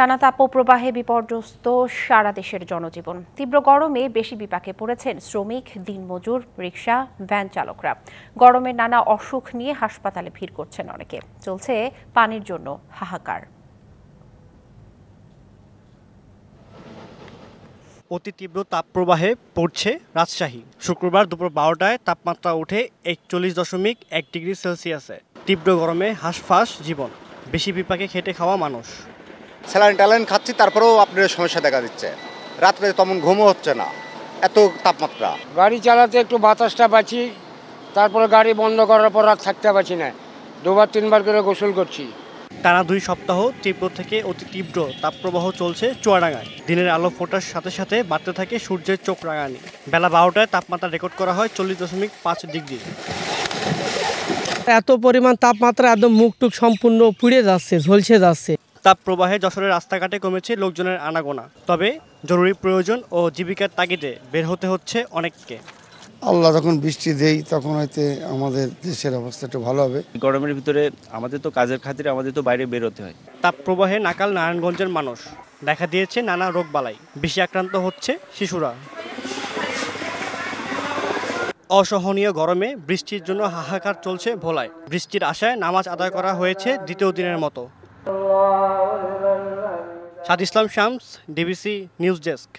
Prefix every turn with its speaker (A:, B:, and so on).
A: টানা তাপপ্রবাহে বিপর্যস্ত সারা দেশের জনজীবন তীব্র গরমে বেশি বিপাকে পড়েছেন শ্রমিক দিনমজুর রিক্সা ভ্যান চালকরা গরমে নানা অসুখ নিয়ে হাসপাতালে ভিড় করছেন অনেকে চলছে পানির জন্য হাহাকার
B: অতি তীব্র তাপপ্রবাহে পড়ছে রাজশাহী শুক্রবার দুপুর বারোটায় তাপমাত্রা উঠে একচল্লিশ দশমিক এক ডিগ্রি সেলসিয়াসে তীব্র গরমে হাঁসফাঁস জীবন বেশি বিপাকে খেটে খাওয়া মানুষ স্যালাইন ট্যালাইন খাচ্ছি তারপরেও আপনার সমস্যা দেখা দিচ্ছে রাত্রে তেমন ঘুমও হচ্ছে না এত তাপমাত্রা গাড়ি চালাতে একটু বাতাসটা পাচ্ছি তারপরে গাড়ি বন্ধ করার পর রাত থাকতে পারছি না দুবার তিনবার করে গোসল করছি টানা দুই সপ্তাহ তীব্র থেকে অতি তীব্র তাপপ্রবাহ চলছে চুয়াডাঙ্গায় দিনের আলো ফোটার সাথে সাথে বাড়তে থাকে সূর্যের চোখ রাঙানি বেলা বারোটায় তাপমাত্রা রেকর্ড করা হয় চল্লিশ দশমিক পাঁচ ডিগ্রি এত পরিমাণ তাপমাত্রা একদম মুখটুক সম্পূর্ণ পুড়ে যাচ্ছে ঝলসে যাচ্ছে তাপ প্রবাহে যশোরের রাস্তাঘাটে কমেছে লোকজনের আনাগোনা তবে জরুরি প্রয়োজন ও জীবিকার তাগিদে বের হতে হচ্ছে অনেককে আল্লাহ যখন বৃষ্টি দেই তখন হয়তো আমাদের দেশের অবস্থা একটু ভালো হবে গরমের ভিতরে আমাদের তো কাজের খাতিরে আমাদের তো বাইরে বের হতে হয় তাপপ্রবাহে নাকাল নারায়ণগঞ্জের মানুষ দেখা দিয়েছে নানা রোগবালাই বেশি আক্রান্ত হচ্ছে শিশুরা অসহনীয় গরমে বৃষ্টির জন্য হাহাকার চলছে ভোলায় বৃষ্টির আশায় নামাজ আদায় করা হয়েছে দ্বিতীয় দিনের মতো Saad Islam Shams DBC news desk